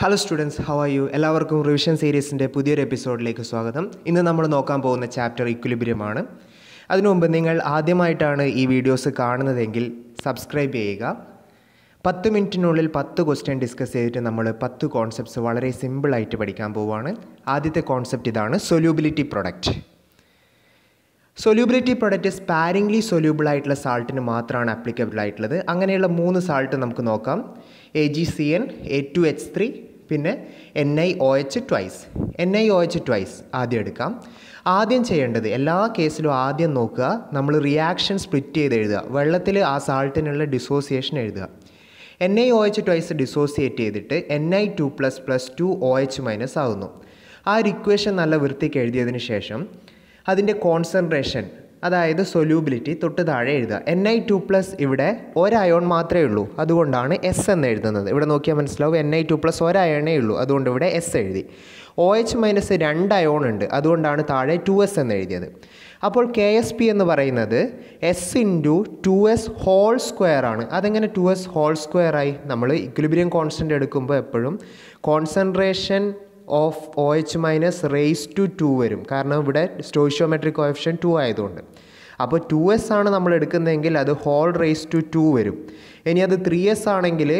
Hello students how are you എല്ലാവർക്കും revision സീരീസിൻ്റെ പുതിയൊരു എപ്പിസോഡിലേക്ക് സ്വാഗതം ഇന്ന് നമ്മൾ നോക്കാൻ പോകുന്ന ചാപ്റ്റർ ഇക്വിലിബ്രിയമാണ് അതിനു നിങ്ങൾ ആദ്യമായിട്ടാണ് ഈ വീഡിയോസ് കാണുന്നതെങ്കിൽ സബ്സ്ക്രൈബ് ചെയ്യുക പത്ത് മിനിറ്റിനുള്ളിൽ പത്ത് ക്വസ്റ്റ്യൻ ഡിസ്കസ് ചെയ്തിട്ട് നമ്മൾ പത്ത് കോൺസെപ്റ്റ്സ് വളരെ സിമ്പിളായിട്ട് പഠിക്കാൻ പോവുകയാണ് ആദ്യത്തെ കോൺസെപ്റ്റ് ഇതാണ് solubility product solubility product sparingly soluble ആയിട്ടുള്ള സാൾട്ടിന് മാത്രമാണ് ആപ്ലിക്കബിൾ ആയിട്ടുള്ളത് അങ്ങനെയുള്ള മൂന്ന് സാൾട്ട് നമുക്ക് നോക്കാം A G C N A two H three പിന്നെ N I O H twice N I O H twice ആദ്യം എടുക്കാം ആദ്യം ചെയ്യേണ്ടത് എല്ലാ കേസിലും ആദ്യം നോക്കുക നമ്മൾ റിയാക്ഷൻ സ്പ്ലിറ്റ് ചെയ്ത് എഴുതുക വെള്ളത്തിൽ ആ സാൾട്ടിനുള്ള ഡിസോസിയേഷൻ എഴുതുക N I O H twice dissociate ചെയ്തിട്ട് N I two plus plus two O H minus ആകുന്നു ആ ഒരു ഇക്വേഷൻ നല്ല വൃത്തിക്ക് എഴുതിയതിന് ശേഷം അതിൻ്റെ കോൺസെൻട്രേഷൻ അതായത് സൊല്യൂബിലിറ്റി തൊട്ട് താഴെ എഴുതുക എൻ ഐ ടു പ്ലസ് ഇവിടെ ഒരു അയോൺ മാത്രമേ ഉള്ളൂ അതുകൊണ്ടാണ് എസ് എന്ന് എഴുതുന്നത് ഇവിടെ നോക്കിയാൽ മനസ്സിലാവും എൻ ഐ ടു പ്ലസ് ഒരു ഉള്ളൂ അതുകൊണ്ട് ഇവിടെ എസ് എഴുതി ഒ എച്ച് മൈനസ് രണ്ട് അയോൺ ഉണ്ട് അതുകൊണ്ടാണ് താഴെ ടു എസ് എന്ന് എഴുതിയത് അപ്പോൾ കെ എസ് പി എന്ന് പറയുന്നത് S into two S whole square ആണ് അതെങ്ങനെ ടു എസ് ഹോൾ സ്ക്വയർ ആയി നമ്മൾ ഇക്വിലിബ്രിയം കോൺസ്റ്റൻ്റ് എടുക്കുമ്പോൾ എപ്പോഴും concentration of O H minus raise to two വരും കാരണം ഇവിടെ സ്റ്റോഷ്യോമെട്രിക് കോഫിഷ്യൻ ടു ആയതുകൊണ്ട് അപ്പോൾ ടു എസ് ആണ് നമ്മൾ എടുക്കുന്നതെങ്കിൽ അത് ഹോൾ റേസ് ടു ടു വരും ഇനി അത് ത്രീ എസ് ആണെങ്കിൽ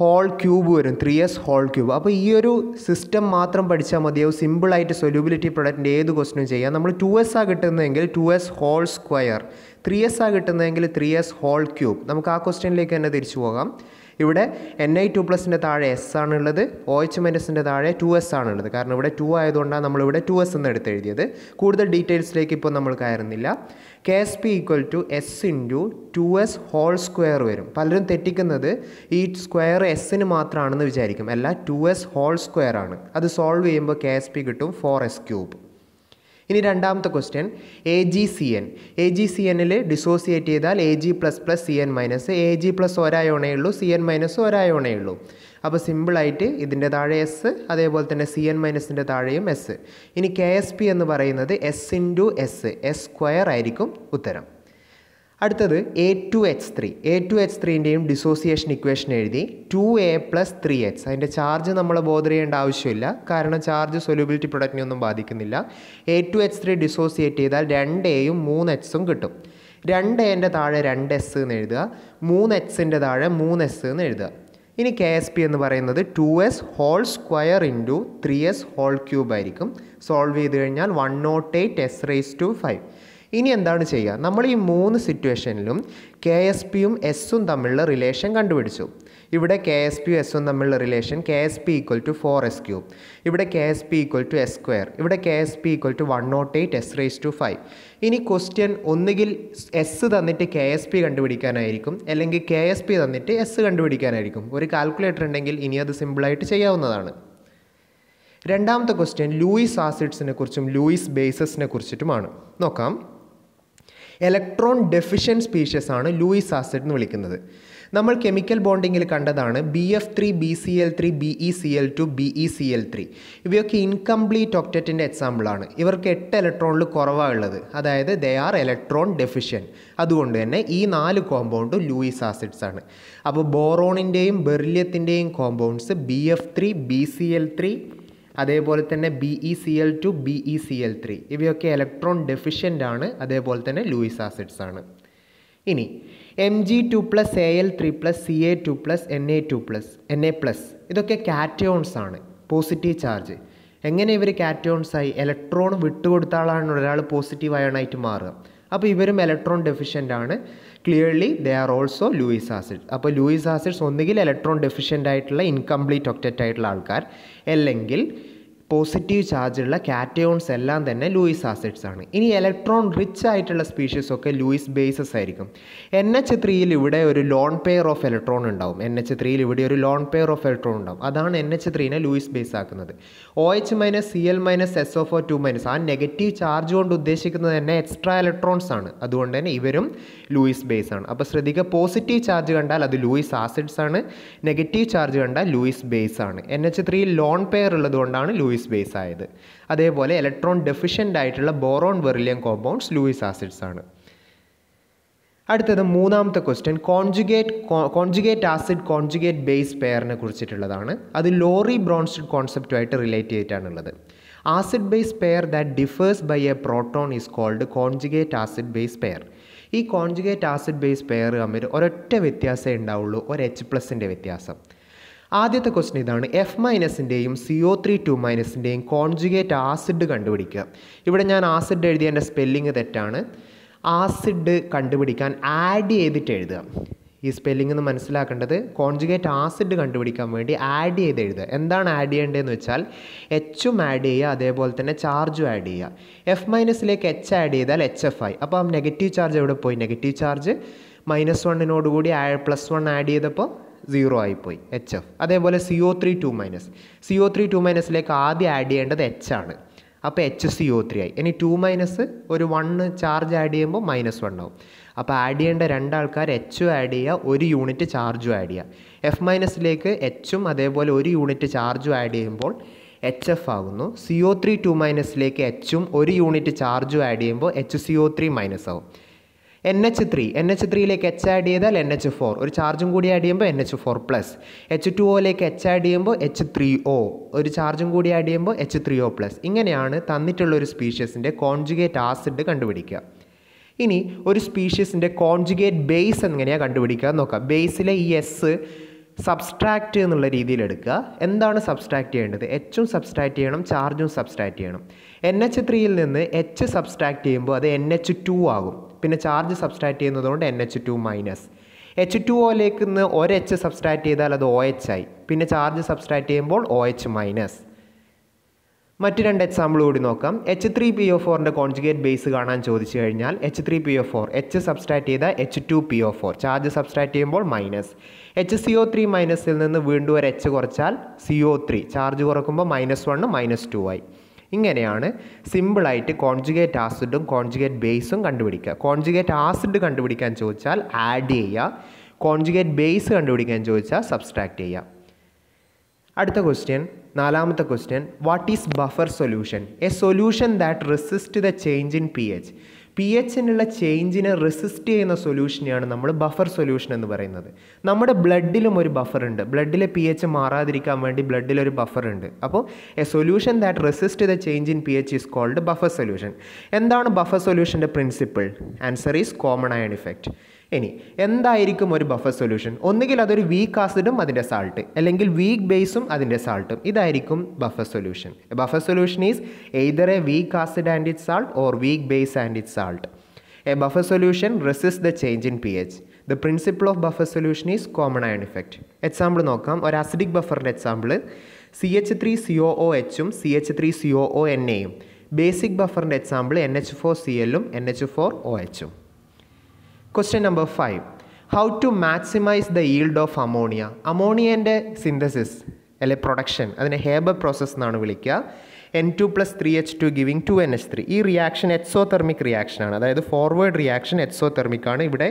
ഹോൾ ക്യൂബ് വരും ത്രീ എസ് ഹോൾ ക്യൂബ് അപ്പോൾ ഈ ഒരു സിസ്റ്റം മാത്രം പഠിച്ചാൽ മതിയാവും സിമ്പിളായിട്ട് സൊല്യൂബിലിറ്റി പ്രൊഡക്റ്റിൻ്റെ ഏത് ക്വസ്റ്റിനും ചെയ്യാം നമ്മൾ ടു എസ് ആ കിട്ടുന്നതെങ്കിൽ two S whole square three S ആ കിട്ടുന്നതെങ്കിൽ ത്രീ എസ് ഹോൾ ക്യൂബ് നമുക്ക് ആ ക്വസ്റ്റ്യനിലേക്ക് തന്നെ തിരിച്ചു പോകാം ഇവിടെ എൻ ഐ ടു പ്ലസിൻ്റെ താഴെ എസ് ആണുള്ളത് ഒ എച്ച് മൈനസിൻ്റെ താഴെ ടു എസ് ആണുള്ളത് കാരണം ഇവിടെ ടു ആയതുകൊണ്ടാണ് നമ്മളിവിടെ ടു എസ് എന്ന് എടുത്ത് എഴുതിയത് കൂടുതൽ ഡീറ്റെയിൽസിലേക്ക് ഇപ്പോൾ നമ്മൾ കയറുന്നില്ല K S P equal to S into two S whole square വരും പലരും തെറ്റിക്കുന്നത് ഈ സ്ക്വയർ എസ്സിന് മാത്രമാണെന്ന് വിചാരിക്കും അല്ല ടു എസ് ഹോൾ സ്ക്വയർ ആണ് അത് സോൾവ് ചെയ്യുമ്പോൾ കെ എസ് പി കിട്ടും ഫോർ എസ് ക്യൂബ് ഇനി രണ്ടാമത്തെ question A G C N A G C എന്നിൽ ഡിസോസിയേറ്റ് ചെയ്താൽ A G plus plus C N minus A G plus ഒരായോണേ ഉള്ളൂ സി എൻ മൈനസ് ഒരായോണേ ഉള്ളൂ അപ്പോൾ സിമ്പിളായിട്ട് ഇതിൻ്റെ താഴെ എസ് അതേപോലെ തന്നെ സി എൻ മൈനസിൻ്റെ താഴെയും എസ് ഇനി കെ എസ് പി എന്ന് പറയുന്നത് S into S S square ആയിരിക്കും ഉത്തരം അടുത്തത് A two H three A two H ത്രീൻ്റെയും ഡിസോസിയേഷൻ ഇക്വേഷൻ എഴുതി two A plus three H അതിൻ്റെ ചാർജ് നമ്മൾ ബോധർ ചെയ്യേണ്ട ആവശ്യമില്ല കാരണം ചാർജ് സൊല്യൂബിലിറ്റി പ്രൊഡക്റ്റിനെ ഒന്നും ബാധിക്കുന്നില്ല A two H three dissociate ചെയ്താൽ രണ്ട് എയും മൂന്ന് എച്ച്സും കിട്ടും രണ്ട് എൻ്റെ താഴെ രണ്ട് എസ് എന്ന് എഴുതുക മൂന്ന് എക്സിൻ്റെ താഴെ മൂന്ന് എസ് എന്ന് എഴുതുക ഇനി കെ എസ് പി എന്ന് പറയുന്നത് two S whole square into three S whole cube ആയിരിക്കും സോൾവ് ചെയ്ത് കഴിഞ്ഞാൽ one nought eight S raise to five ഇനി എന്താണ് ചെയ്യുക നമ്മൾ ഈ മൂന്ന് സിറ്റുവേഷനിലും കെ എസ് പിയും എസ്സും തമ്മിലുള്ള റിലേഷൻ കണ്ടുപിടിച്ചു ഇവിടെ കെ എസ് പിയും എസ്സും തമ്മിലുള്ള relation K S P equal to four S cube ഇവിടെ K S P equal to S square ഇവിടെ K S P equal to one nought eight S raise to five ഇനി question ഒന്നുകിൽ S തന്നിട്ട് K S P കണ്ടുപിടിക്കാനായിരിക്കും അല്ലെങ്കിൽ K S P തന്നിട്ട് S കണ്ടുപിടിക്കാനായിരിക്കും ഒരു കാൽക്കുലേറ്റർ ഉണ്ടെങ്കിൽ ഇനി അത് സിമ്പിളായിട്ട് ചെയ്യാവുന്നതാണ് രണ്ടാമത്തെ ക്വസ്റ്റ്യൻ ലൂയിസ് ആസിഡ്സിനെ കുറിച്ചും ലൂയിസ് ബേസസിനെ കുറിച്ചിട്ടുമാണ് നോക്കാം ഇലക്ട്രോൺ ഡെഫിഷ്യൻ സ്പീഷ്യസ് ആണ് ലൂയിസ് ആസിഡ് എന്ന് വിളിക്കുന്നത് നമ്മൾ കെമിക്കൽ ബോണ്ടിങ്ങിൽ കണ്ടതാണ് B F three B C L three B E C L two B E C L three ഇവയൊക്കെ ഇൻകംപ്ലീറ്റ് ഒക്ടറ്റിൻ്റെ എക്സാമ്പിളാണ് ഇവർക്ക് എട്ട് ഇലക്ട്രോണിൽ കുറവാണ് ഉള്ളത് അതായത് ദേ ആർ ഇലക്ട്രോൺ ഡെഫിഷ്യൻ അതുകൊണ്ട് തന്നെ ഈ നാല് കോമ്പൗണ്ടും ലൂയിസ് ആസിഡ്സ് ആണ് അപ്പോൾ ബോറോണിൻ്റെയും ബെറിലിയത്തിൻ്റെയും compounds B F three B C L three അതേപോലെ തന്നെ B E C L two B E C L three ഇവയൊക്കെ ഇലക്ട്രോൺ ഡെഫിഷ്യൻ്റ് ആണ് അതേപോലെ തന്നെ ലൂയിസ് ആസിഡ്സ് ആണ് ഇനി M G two plus A L three plus C A two plus N A two plus N A plus ഇതൊക്കെ cations ആണ് positive charge എങ്ങനെ ഇവർ കാറ്റയോൺസ് ആയി ഇലക്ട്രോൺ വിട്ടുകൊടുത്താളാണ് ആളാണ് ഒരാൾ പോസിറ്റീവ് അയണായിട്ട് മാറുക അപ്പോൾ ഇവരും ഇലക്ട്രോൺ ഡെഫിഷ്യൻ്റ് ആണ് clearly they are also Lewis acid അപ്പോൾ ലൂയിസ് ആസിഡ്സ് ഒന്നുകിൽ ഇലക്ട്രോൺ ഡെഫിഷ്യൻ്റ് ആയിട്ടുള്ള ഇൻകംപ്ലീറ്റ് ഒക്റ്ററ്റ് ആയിട്ടുള്ള ആൾക്കാർ അല്ലെങ്കിൽ പോസിറ്റീവ് ചാർജുള്ള കാറ്റയോൺസ് എല്ലാം തന്നെ ലൂയിസ് ആസിഡ്സ് ആണ് ഇനി ഇലക്ട്രോൺ റിച്ച് ആയിട്ടുള്ള സ്പീഷീസ് ഒക്കെ ലൂയിസ് ബേസസ് ആയിരിക്കും എൻ എച്ച് ത്രീയിൽ ഇവിടെ ഒരു ലോൺ പെയർ ഓഫ് ഇലക്ട്രോൺ ഉണ്ടാവും എൻ എച്ച് ത്രീയിൽ ഇവിടെ ഒരു ലോൺ പെയർ ഓഫ് ഇലക്ട്രോൺ ഉണ്ടാവും അതാണ് എൻ എച്ച് ത്രീനെ ലൂയിസ് ബേസ് ആക്കുന്നത് O H minus C L minus S O four two minus ആ നെഗറ്റീവ് ചാർജ് കൊണ്ട് ഉദ്ദേശിക്കുന്നത് തന്നെ എക്സ്ട്രാ ഇലക്ട്രോൺസ് ആണ് അതുകൊണ്ട് തന്നെ ഇവരും ലൂയിസ് ബേസ് ആണ് അപ്പോൾ ശ്രദ്ധിക്കുക പോസിറ്റീവ് ചാർജ് കണ്ടാൽ അത് ലൂയിസ് ആസിഡ്സ് ആണ് നെഗറ്റീവ് ചാർജ് കണ്ടാൽ ലൂയിസ് ബേസ് ആണ് N H three lone pair ഉള്ളതുകൊണ്ടാണ് ലൂയിസ് ലൂയിസ് ബേസ് ആയത് അതേപോലെ ഇലക്ട്രോൺ ഡെഫിഷ്യൻ്റ് ആയിട്ടുള്ള boron beryllium compounds Lewis acids ആണ് അടുത്തത് മൂന്നാമത്തെ question conjugate conjugate acid conjugate base പെയറിനെ കുറിച്ചിട്ടുള്ളതാണ് അത് ലോറി ബ്രോൺസ്റ്റഡ് കോൺസെപ്റ്റുമായിട്ട് റിലേറ്റ് ചെയ്തിട്ടാണുള്ളത് acid base pair that differs by a proton is called conjugate acid base pair ഈ കോൺജുഗേറ്റ് ആസിഡ് ബേസ് പെയർ തമ്മിൽ ഒരൊറ്റ വ്യത്യാസമേ ഉണ്ടാവുള്ളൂ ഒരു എച്ച് പ്ലസിൻ്റെ വ്യത്യാസം ആദ്യത്തെ ക്വസ്റ്റ്യൻ ഇതാണ് എഫ് മൈനസിൻ്റെയും സി ഒ ത്രീ ടു മൈനസിൻ്റെയും കോൺജുഗേറ്റ് ആസിഡ് കണ്ടുപിടിക്കുക ഇവിടെ ഞാൻ ആസിഡ് എഴുതിയതിൻ്റെ സ്പെല്ലിംഗ് തെറ്റാണ് ആസിഡ് കണ്ടുപിടിക്കാൻ ആഡ് ചെയ്തിട്ട് എഴുതുക ഈ സ്പെല്ലിംഗ് എന്ന് മനസ്സിലാക്കേണ്ടത് കോൺജുഗേറ്റ് ആസിഡ് കണ്ടുപിടിക്കാൻ വേണ്ടി ആഡ് ചെയ്ത് എഴുതുക എന്താണ് ആഡ് ചെയ്യേണ്ടതെന്ന് വെച്ചാൽ എച്ചും ആഡ് ചെയ്യുക അതേപോലെ തന്നെ ചാർജും ആഡ് ചെയ്യുക എഫ് മൈനസിലേക്ക് എച്ച് ആഡ് ചെയ്താൽ എച്ച് എഫ് ആയി അപ്പോൾ നെഗറ്റീവ് ചാർജ് എവിടെ പോയി നെഗറ്റീവ് ചാർജ് മൈനസ് വണ്ണിനോടുകൂടി പ്ലസ് വൺ ആഡ് ചെയ്തപ്പോൾ സീറോ ആയിപ്പോയി എച്ച് എഫ് അതേപോലെ C O three two minus C O three two മൈനസിലേക്ക് ആദ്യം ആഡ് ചെയ്യേണ്ടത് എച്ച് ആണ് അപ്പോൾ എച്ച് സി ഒ ത്രീ ആയി ഇനി ടു മൈനസ് ഒരു വണ്ണ് ചാർജ് ആഡ് ചെയ്യുമ്പോൾ മൈനസ് വൺ ആവും അപ്പോൾ ആഡ് ചെയ്യേണ്ട രണ്ടാൾക്കാർ എച്ചും ആഡ് ചെയ്യുക ഒരു യൂണിറ്റ് ചാർജും ആഡ് ചെയ്യുക എഫ് മൈനസിലേക്ക് എച്ചും അതേപോലെ ഒരു യൂണിറ്റ് ചാർജും ആഡ് ചെയ്യുമ്പോൾ എച്ച് എഫ് ആകുന്നു സി ഒ ത്രീ ടു മൈനസിലേക്ക് എച്ചും ഒരു യൂണിറ്റ് ചാർജും ആഡ് ചെയ്യുമ്പോൾ H C O three minus ആവും N H three N H ത്രീയിലേക്ക് എച്ച് ആഡ് ചെയ്താൽ എൻ എച്ച് ഫോർ ഒരു ചാർജും കൂടി ആഡ് ചെയ്യുമ്പോൾ N H four plus H two ഒയിലേക്ക് എച്ച് ആഡ് ചെയ്യുമ്പോൾ എച്ച് ത്രീ ഒ ഒരു ചാർജും കൂടി ആഡ് ചെയ്യുമ്പോൾ എച്ച് ത്രീ ഒ പ്ലസ് ഇങ്ങനെയാണ് തന്നിട്ടുള്ള ഒരു സ്പീഷ്യസിൻ്റെ കോൺജുഗേറ്റ് ആസിഡ് കണ്ടുപിടിക്കുക ഇനി ഒരു സ്പീഷ്യസിൻ്റെ കോൺജുഗേറ്റ് ബേസ് എങ്ങനെയാണ് കണ്ടുപിടിക്കുക നോക്കാം ബേസിലെ ഈ എസ് സബ്സ്ട്രാക്റ്റ് എന്നുള്ള രീതിയിൽ എടുക്കുക എന്താണ് സബ്സ്ട്രാക്റ്റ് ചെയ്യേണ്ടത് എച്ചും സബ്സ്ട്രാക്റ്റ് ചെയ്യണം ചാർജും സബ്സ്ട്രാക്റ്റ് ചെയ്യണം എൻ എച്ച് ത്രീയിൽ നിന്ന് എച്ച് സബ്സ്ട്രാക്റ്റ് ചെയ്യുമ്പോൾ അത് എൻ എച്ച് ടു ആകും പിന്നെ ചാർജ് സബ്സ്ട്രാക്ട് ചെയ്യുന്നതുകൊണ്ട് N H two minus H two ഒയിലേക്ക് നിന്ന് ഒരു എച്ച് സബ്സ്ട്രാക്ട് ചെയ്താൽ അത് ഒ എച്ച് ആയി പിന്നെ ചാർജ് സബ്സ്ട്രാക്ട് ചെയ്യുമ്പോൾ ഒ എച്ച് മൈനസ് മറ്റ് രണ്ട് എക്സാമ്പിൾ കൂടി നോക്കാം എച്ച് ത്രീ പി ഒ ഫോറിൻ്റെ കോൺജുഗേറ്റ് ബേസ് കാണാൻ ചോദിച്ചു കഴിഞ്ഞാൽ H three P O four H subtract ചെയ്ത H two P O four charge subtract ചെയ്യുമ്പോൾ minus H C O three മൈനസിൽ നിന്ന് വീണ്ടും ഒരു എച്ച് കുറച്ചാൽ സി ഒ ത്രീ ചാർജ് കുറക്കുമ്പോൾ മൈനസ് വണ്ണും മൈനസ് ടു ആയി ഇങ്ങനെയാണ് സിമ്പിളായിട്ട് കോൺജുഗേറ്റ് ആസിഡും കോൺജുഗേറ്റ് ബേസും കണ്ടുപിടിക്കുക കോൺജുഗേറ്റ് ആസിഡ് കണ്ടുപിടിക്കാൻ ചോദിച്ചാൽ ആഡ് ചെയ്യുക കോൺജുഗേറ്റ് ബേസ് കണ്ടുപിടിക്കാൻ ചോദിച്ചാൽ സബ്സ്ട്രാക്റ്റ് ചെയ്യുക അടുത്ത ക്വസ്റ്റ്യൻ നാലാമത്തെ question what is buffer solution a solution that resist the change in P H P എച്ചിനുള്ള ചേഞ്ചിനെ റെസിസ്റ്റ് ചെയ്യുന്ന സൊല്യൂഷനെയാണ് നമ്മൾ ബഫർ സൊല്യൂഷൻ എന്ന് പറയുന്നത് നമ്മുടെ ബ്ലഡിലും ഒരു ബഫർ ഉണ്ട് ബ്ലഡിലെ പി എച്ച് മാറാതിരിക്കാൻ വേണ്ടി ബ്ലഡിലൊരു ബഫർ ഉണ്ട് അപ്പോൾ a solution that resist the change in P H is called buffer solution എന്താണ് ബഫർ സൊല്യൂഷൻ്റെ principle answer is common ion effect ഇനി എന്തായിരിക്കും ഒരു ബഫർ സൊല്യൂഷൻ ഒന്നുകിൽ അതൊരു വീക്ക് ആസിഡും അതിൻ്റെ സാൾട്ട് അല്ലെങ്കിൽ വീക്ക് ബേസും അതിൻ്റെ സാൾട്ടും ഇതായിരിക്കും buffer solution buffer solution is either a weak acid and it salt or weak base and it salt a buffer solution resist the change in P H the principle of buffer solution is common ion effect example നോക്കാം ഒരു acidic ബഫറിൻ്റെ example C H three C O O എച്ചും C H three C O O N എയും basic ബഫറിൻ്റെ example N H four C എല്ലും N H four O എച്ചും question number five how to maximize the yield of ammonia അമോണിയേൻ്റെ synthesis അല്ലെ production അതിനെ Haber process എന്നാണ് വിളിക്കുക N two plus three H two giving two N H three ഈ reaction exothermic റിയാക്ഷനാണ് അതായത് forward reaction എക്സോ thermic ആണ് ഇവിടെ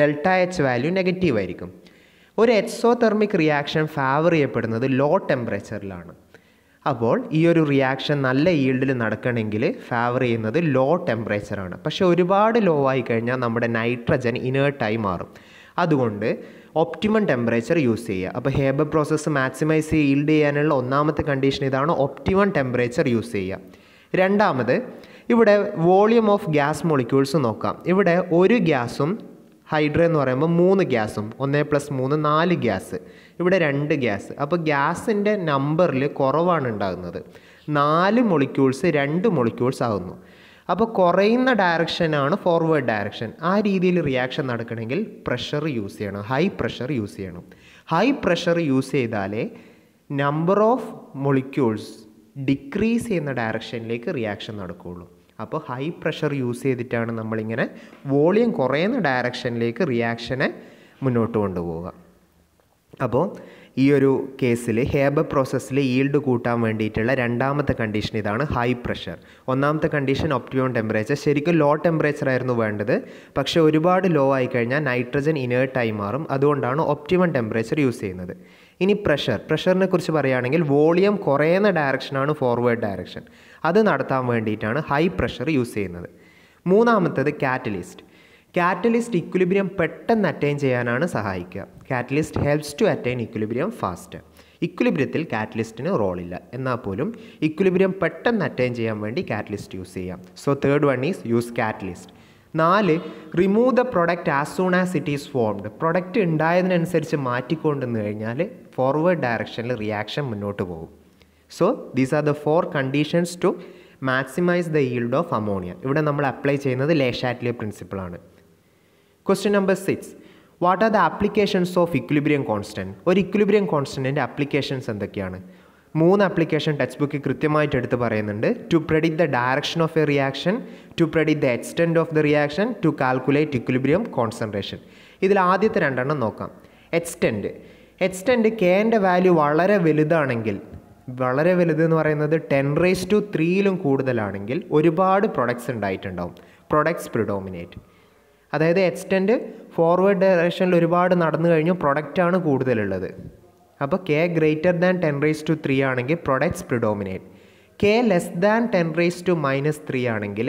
ഡെൽറ്റ എച്ച് വാല്യൂ നെഗറ്റീവ് ആയിരിക്കും ഒരു എക്സോ തെർമിക് റിയാക്ഷൻ ഫേവർ ചെയ്യപ്പെടുന്നത് ലോ ടെമ്പറേച്ചറിലാണ് അപ്പോൾ ഈ ഒരു റിയാക്ഷൻ നല്ല ഈൽഡിൽ നടക്കണമെങ്കിൽ ഫേവർ ചെയ്യുന്നത് ലോ ടെമ്പറേച്ചറാണ് പക്ഷേ ഒരുപാട് ലോ ആയി കഴിഞ്ഞാൽ നമ്മുടെ നൈട്രജൻ ഇനേർട്ടായി മാറും അതുകൊണ്ട് ഒപ്റ്റിമം ടെമ്പറേച്ചർ യൂസ് ചെയ്യുക അപ്പോൾ ഹേബർ പ്രോസസ്സ് മാക്സിമൈസ് ഈൽഡ് ചെയ്യാനുള്ള ഒന്നാമത്തെ കണ്ടീഷൻ ഇതാണ് ഒപ്റ്റിമം ടെമ്പറേച്ചർ യൂസ് ചെയ്യുക രണ്ടാമത് ഇവിടെ വോളിയം ഓഫ് ഗ്യാസ് മോളിക്യൂൾസ് നോക്കാം ഇവിടെ ഒരു ഗ്യാസും ഹൈഡ്രോ എന്ന് പറയുമ്പോൾ മൂന്ന് ഗ്യാസും ഒന്നേ പ്ലസ് മൂന്ന് നാല് ഗ്യാസ് ഇവിടെ രണ്ട് ഗ്യാസ് അപ്പോൾ ഗ്യാസിൻ്റെ നമ്പറിൽ കുറവാണ് ഉണ്ടാകുന്നത് നാല് മൊളിക്യൂൾസ് രണ്ട് മൊളിക്യൂൾസ് ആകുന്നു അപ്പോൾ കുറയുന്ന ഡയറക്ഷനാണ് ഫോർവേഡ് ഡയറക്ഷൻ ആ രീതിയിൽ റിയാക്ഷൻ നടക്കണമെങ്കിൽ പ്രഷർ യൂസ് ചെയ്യണം ഹൈ പ്രഷർ യൂസ് ചെയ്യണം ഹൈ പ്രഷർ യൂസ് ചെയ്താലേ നമ്പർ ഓഫ് മൊളിക്യൂൾസ് ഡിക്രീസ് ചെയ്യുന്ന ഡയറക്ഷനിലേക്ക് റിയാക്ഷൻ നടക്കുകയുള്ളൂ അപ്പോൾ ഹൈ പ്രഷർ യൂസ് ചെയ്തിട്ടാണ് നമ്മളിങ്ങനെ വോളിയം കുറയുന്ന ഡയറക്ഷനിലേക്ക് റിയാക്ഷനെ മുന്നോട്ട് കൊണ്ടുപോവുക അപ്പോൾ ഈ ഒരു കേസിൽ ഹേബർ പ്രോസസ്സിൽ ഈൽഡ് കൂട്ടാൻ വേണ്ടിയിട്ടുള്ള രണ്ടാമത്തെ കണ്ടീഷൻ ഇതാണ് ഹൈ പ്രഷർ ഒന്നാമത്തെ കണ്ടീഷൻ ഒപ്റ്റിമം ടെമ്പറേച്ചർ ശരിക്കും ലോ ടെമ്പറേച്ചർ ആയിരുന്നു വേണ്ടത് പക്ഷേ ഒരുപാട് ലോ ആയി കഴിഞ്ഞാൽ നൈട്രജൻ ഇനേർട്ടായി മാറും അതുകൊണ്ടാണ് ഒപ്റ്റിമം ടെമ്പറേച്ചർ യൂസ് ചെയ്യുന്നത് ഇനി പ്രഷർ പ്രഷറിനെ കുറിച്ച് പറയുകയാണെങ്കിൽ വോളിയം കുറയുന്ന ഡയറക്ഷനാണ് ഫോർവേഡ് ഡയറക്ഷൻ അത് നടത്താൻ വേണ്ടിയിട്ടാണ് ഹൈ പ്രഷർ യൂസ് ചെയ്യുന്നത് മൂന്നാമത്തേത് കാറ്റലിസ്റ്റ് കാറ്റലിസ്റ്റ് ഇക്വിലിബ്രിയം പെട്ടെന്ന് അറ്റൈൻ ചെയ്യാനാണ് സഹായിക്കുക catalyst helps to attain equilibrium fast ഇക്വിലിബ്രിയത്തിൽ കാറ്റലിസ്റ്റിന് റോളില്ല എന്നാൽ പോലും ഇക്വിലിബ്രിയം പെട്ടെന്ന് അറ്റൈൻ ചെയ്യാൻ വേണ്ടി കാറ്റലിസ്റ്റ് യൂസ് ചെയ്യാം so third one is use catalyst നാല് remove the product as soon as it is formed product ഉണ്ടായതിനനുസരിച്ച് മാറ്റിക്കൊണ്ടുവന്ന് കഴിഞ്ഞാൽ ഫോർവേഡ് ഡയറക്ഷനിൽ റിയാക്ഷൻ മുന്നോട്ട് പോകും so these are the four conditions to maximize the yield of ammonia ഇവിടെ നമ്മൾ അപ്ലൈ ചെയ്യുന്നത് ലേഷാറ്റ്ലിയ പ്രിൻസിപ്പിളാണ് question number six what are the applications of equilibrium constant ഒരു ഇക്വിലിബ്രിയം കോൺസ്റ്റൻറ്റിൻ്റെ ആപ്ലിക്കേഷൻസ് എന്തൊക്കെയാണ് മൂന്ന് ആപ്ലിക്കേഷൻ ടെക്സ്റ്റ് ബുക്കിൽ കൃത്യമായിട്ട് എടുത്ത് പറയുന്നുണ്ട് to predict the direction of a reaction to predict the extent of the reaction to calculate equilibrium concentration ഇതിൽ ആദ്യത്തെ രണ്ടെണ്ണം നോക്കാം എക്സ്റ്റെൻറ്റ് എക്സ്റ്റെൻഡ് കെൻ്റെ വാല്യൂ വളരെ വലുതാണെങ്കിൽ വളരെ വലുത് എന്ന് പറയുന്നത് ടെൻ റേസ് ടു ത്രീയിലും കൂടുതലാണെങ്കിൽ ഒരുപാട് പ്രൊഡക്ട്സ് ഉണ്ടായിട്ടുണ്ടാവും പ്രൊഡക്ട്സ് പ്രിഡോമിനേറ്റ് അതായത് എക്സ്റ്റെൻഡ് ഫോർവേഡ് ഡയറക്ഷനിൽ ഒരുപാട് നടന്നു കഴിഞ്ഞു പ്രൊഡക്റ്റാണ് കൂടുതലുള്ളത് അപ്പോൾ K greater than ten raise two three ആണെങ്കിൽ products predominate K less than ten raise to minus three ആണെങ്കിൽ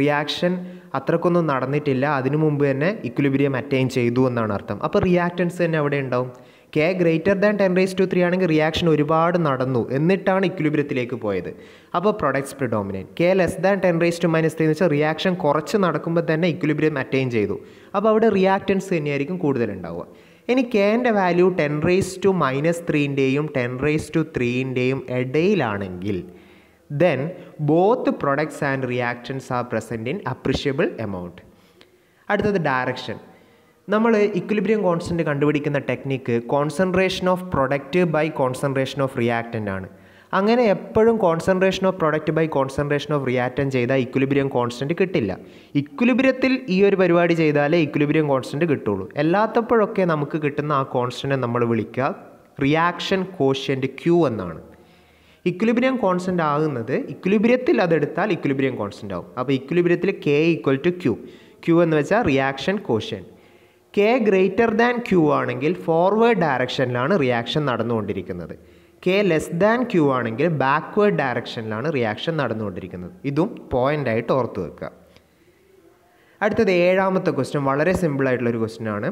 റിയാക്ഷൻ അത്രക്കൊന്നും നടന്നിട്ടില്ല അതിനു മുമ്പ് തന്നെ ഇക്വിലിബ്രിയം അറ്റൈൻ ചെയ്തു എന്നാണ് അർത്ഥം അപ്പോൾ റിയാക്റ്റൻസ് തന്നെ അവിടെ ഉണ്ടാവും K greater than ten raise two three ആണെങ്കിൽ റിയാക്ഷൻ ഒരുപാട് നടന്നു എന്നിട്ടാണ് ഇക്വിലിബ്രിയത്തിലേക്ക് പോയത് അപ്പോൾ products predominate K less than ten raise to minus three എന്ന് വെച്ചാൽ റിയാക്ഷൻ കുറച്ച് നടക്കുമ്പോൾ തന്നെ ഇക്വിലിബ്രിയം അറ്റൈൻ ചെയ്തു അപ്പോൾ അവിടെ റിയാക്റ്റൻസ് തന്നെയായിരിക്കും കൂടുതലുണ്ടാവുക ഇനി കെൻ്റെ value ten raise to minus ത്രീൻ്റെയും ടെൻ റേസ് ടു ത്രീൻ്റെയും ഇടയിലാണെങ്കിൽ then both products and reactions are present in appreciable amount അടുത്തത് ഡയറക്ഷൻ നമ്മൾ ഇക്വിലിബ്രിയം കോൺസ്റ്റൻറ്റ് കണ്ടുപിടിക്കുന്ന technique concentration of product by concentration of reactant ആണ് അങ്ങനെ എപ്പോഴും concentration of product by concentration of reactant ചെയ്താൽ equilibrium constant കിട്ടില്ല ഇക്വിലിബ്രിയത്തിൽ ഈ ഒരു പരിപാടി ചെയ്താലേ ഇക്വിലിബ്രിയം കോൺസ്റ്റൻറ്റ് കിട്ടുള്ളൂ അല്ലാത്തപ്പോഴൊക്കെ നമുക്ക് കിട്ടുന്ന ആ കോൺസ്റ്റൻറ്റ് നമ്മൾ വിളിക്കുക റിയാക്ഷൻ കോഷ്യൻ്റ് ക്യൂ എന്നാണ് ഇക്വിലിബ്രിയം കോൺസ്റ്റൻ്റ് ആകുന്നത് ഇക്വിലിബ്രിയത്തിൽ അതെടുത്താൽ ഇക്വിലിബ്രിയം കോൺസ്റ്റൻ്റ് ആവും അപ്പോൾ ഇക്വിലിബ്രിയത്തിൽ K equal to Q Q എന്ന് വെച്ചാൽ reaction quotient K greater than Q ആണെങ്കിൽ ഫോർവേഡ് ഡയറക്ഷനിലാണ് റിയാക്ഷൻ നടന്നുകൊണ്ടിരിക്കുന്നത് കെ ലെസ് ദാൻ ക്യൂ ആണെങ്കിൽ ബാക്ക്വേഡ് ഡയറക്ഷനിലാണ് റിയാക്ഷൻ നടന്നുകൊണ്ടിരിക്കുന്നത് ഇതും പോയിൻ്റായിട്ട് ഓർത്ത് വെക്കുക അടുത്തത് ഏഴാമത്തെ ക്വസ്റ്റ്യൻ വളരെ സിമ്പിളായിട്ടുള്ളൊരു ക്വസ്റ്റ്യൻ ആണ്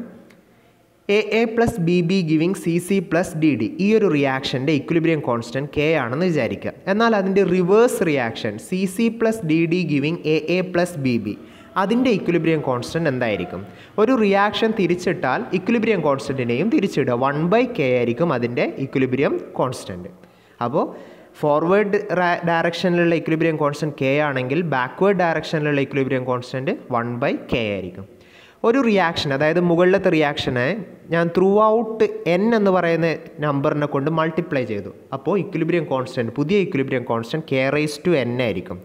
A A plus B B giving C C plus D D ഈ ഒരു റിയാക്ഷൻ്റെ ഇക്വിലിബ്രിയം കോൺസ്റ്റൻറ്റ് കെ ആണെന്ന് വിചാരിക്കുക എന്നാൽ അതിൻ്റെ reverse reaction C C plus D D giving A A plus B B അതിൻ്റെ ഇക്വിലിബ്രിയം കോൺസ്റ്റൻറ്റ് എന്തായിരിക്കും ഒരു റിയാക്ഷൻ തിരിച്ചിട്ടാൽ ഇക്വിലിബ്രിയം കോൺസ്റ്റൻറ്റിനെയും തിരിച്ചിടുക വൺ ബൈ കെ ആയിരിക്കും അതിൻ്റെ ഇക്വിലിബ്രിയം കോൺസ്റ്റൻറ്റ് അപ്പോൾ ഫോർവേഡ് ഡയറക്ഷനിലുള്ള ഇക്വിലിബ്രിയം കോൺസ്റ്റൻറ്റ് കെ ആണെങ്കിൽ ബാക്ക്വേഡ് ഡയറക്ഷനിലുള്ള equilibrium constant one by K ആയിരിക്കും ഒരു റിയാക്ഷൻ അതായത് മുകളിലത്തെ റിയാക്ഷനെ ഞാൻ ത്രൂ ഔട്ട് എൻ എന്ന് പറയുന്ന നമ്പറിനെ കൊണ്ട് മൾട്ടിപ്ലൈ ചെയ്തു അപ്പോൾ ഇക്വിലിബ്രിയം കോൺസ്റ്റൻറ്റ് പുതിയ equilibrium constant K raise two N ആയിരിക്കും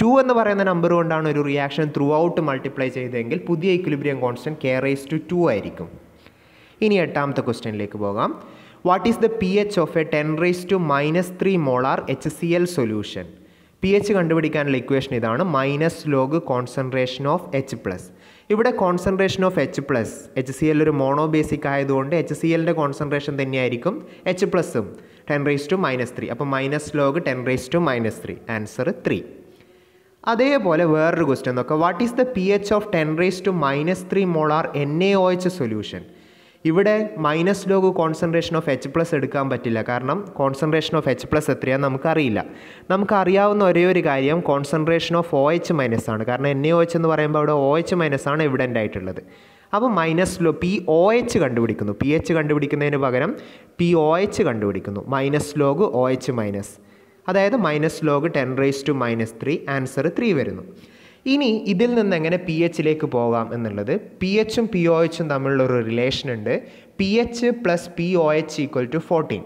ടു എന്ന് പറയുന്ന നമ്പർ കൊണ്ടാണ് ഒരു റിയാക്ഷൻ ത്രൂ ഔട്ട് മൾട്ടിപ്ലൈ ചെയ്തതെങ്കിൽ പുതിയ equilibrium constant K raise to two ആയിരിക്കും ഇനി എട്ടാമത്തെ ക്വസ്റ്റ്യനിലേക്ക് പോകാം what is the P H of a ten raise to minus three molar H C L solution P H കണ്ടുപിടിക്കാനുള്ള ഇക്വേഷൻ ഇതാണ് minus log concentration of H plus ഇവിടെ concentration of H plus H C L ഒരു monobasic ആയതുകൊണ്ട് H C എല്ലിൻ്റെ concentration തന്നെയായിരിക്കും H പ്ലസും ten raise to minus three അപ്പോൾ minus log ten raise to minus three answer three അതേപോലെ വേറൊരു question നോക്കുക what is the P H of ten raise to minus three molar N A O H solution ഇവിടെ minus log concentration of H plus എടുക്കാൻ പറ്റില്ല കാരണം concentration of H plus എത്രയാണെന്ന് നമുക്കറിയില്ല നമുക്കറിയാവുന്ന ഒരേ ഒരു കാര്യം concentration of O H minus ആണ് കാരണം എൻ എ ഒ എച്ച് എന്ന് പറയുമ്പോൾ അവിടെ ഒ എച്ച് മൈനസ് ആണ് എവിഡൻ്റ് ആയിട്ടുള്ളത് അപ്പോൾ minus log P O H കണ്ടുപിടിക്കുന്നു പി എച്ച് കണ്ടുപിടിക്കുന്നതിന് പകരം പി ഒ എച്ച് കണ്ടുപിടിക്കുന്നു minus log O H minus അതായത് minus log ten raise to minus three answer three വരുന്നു ഇനി ഇതിൽ നിന്ന് എങ്ങനെ പി എച്ചിലേക്ക് പോകാം എന്നുള്ളത് പി എച്ചും പി ഒ എച്ചും തമ്മിലുള്ളൊരു റിലേഷൻ ഉണ്ട് P H plus P O H equal to fourteen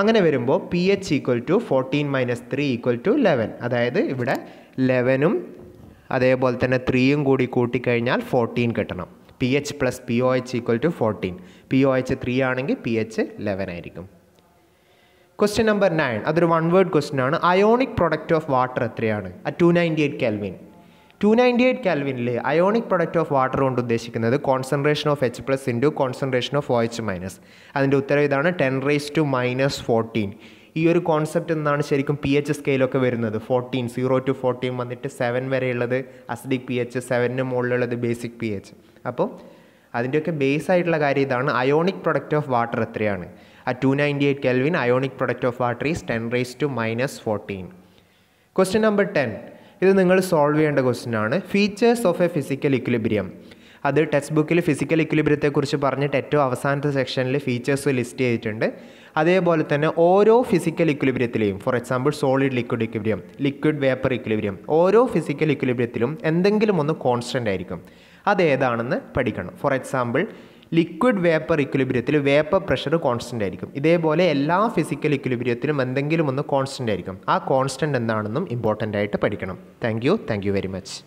അങ്ങനെ വരുമ്പോൾ P H equal to fourteen minus three equal to eleven അതായത് ഇവിടെ ലെവനും അതേപോലെ തന്നെ ത്രീയും കൂടി കൂട്ടിക്കഴിഞ്ഞാൽ ഫോർട്ടീൻ കിട്ടണം P H plus P O H equal to fourteen P O H three ആണെങ്കിൽ പി എച്ച് ലെവൻ ആയിരിക്കും ക്വസ്റ്റ്യൻ നമ്പർ നയൻ അതൊരു വൺ വേർഡ് ക്വസ്റ്റ്യൻ ആണ് അയോണിക് പ്രൊഡക്റ്റ് ഓഫ് വാട്ടർ എത്രയാണ് at two ninety eight kelvin two ninety eight കാൽവിനിൽ ionic product of water കൊണ്ട് ഉദ്ദേശിക്കുന്നത് concentration of H plus into concentration of O H minus അതിൻ്റെ ഉത്തരം ഇതാണ് ten raise to minus fourteen ഈ ഒരു concept എന്നാണ് ശരിക്കും പി എച്ച് സ്കെയിലൊക്കെ വരുന്നത് ഫോർട്ടീൻ സീറോ ടു ഫോർട്ടീൻ വന്നിട്ട് സെവൻ വരെയുള്ളത് അസിഡിക് പി എച്ച് സെവനിന് മുകളിലുള്ളത് ബേസിക് പി എച്ച് അപ്പോൾ അതിൻ്റെയൊക്കെ ബേസ് ആയിട്ടുള്ള കാര്യം ഇതാണ് അയോണിക് പ്രൊഡക്റ്റ് ഓഫ് വാട്ടർ എത്രയാണ് At 298 Kelvin, ionic product of water is 10 raised to minus 14. Question number 10. ഇത് നിങ്ങൾ സോൾവ് ചെയ്യേണ്ട ക്വസ്റ്റ്യൻ ആണ് features of a physical equilibrium അത് ടെക്സ്റ്റ് ബുക്കിൽ ഫിസിക്കൽ ഇക്വിലിബ്രിയത്തെക്കുറിച്ച് പറഞ്ഞിട്ട് ഏറ്റവും അവസാനത്തെ സെക്ഷനിൽ ഫീച്ചേഴ്സ് ലിസ്റ്റ് ചെയ്തിട്ടുണ്ട് അതേപോലെ തന്നെ ഓരോ ഫിസിക്കൽ ഇക്വിലിബ്രിയത്തിലെയും for example solid liquid equilibrium liquid vapour equilibrium ഓരോ ഫിസിക്കൽ ഇക്വിലിബ്രിയത്തിലും എന്തെങ്കിലും ഒന്ന് കോൺസ്റ്റൻ്റ് ആയിരിക്കും അതേതാണെന്ന് പഠിക്കണം ഫോർ എക്സാമ്പിൾ ലിക്വിഡ് വേപ്പർ ഇക്വിലിബ്രിയത്തിൽ വേപ്പർ പ്രഷർ കോൺസ്റ്റൻ്റ് ആയിരിക്കും ഇതേപോലെ എല്ലാ ഫിസിക്കൽ ഇക്വിലിബ്രിയത്തിലും എന്തെങ്കിലും ഒന്ന് കോൺസ്റ്റൻ്റ് ആയിരിക്കും ആ കോൺസ്റ്റൻ്റ് എന്താണെന്നും ഇമ്പോർട്ടൻ്റ് ആയിട്ട് പഠിക്കണം thank you thank you very much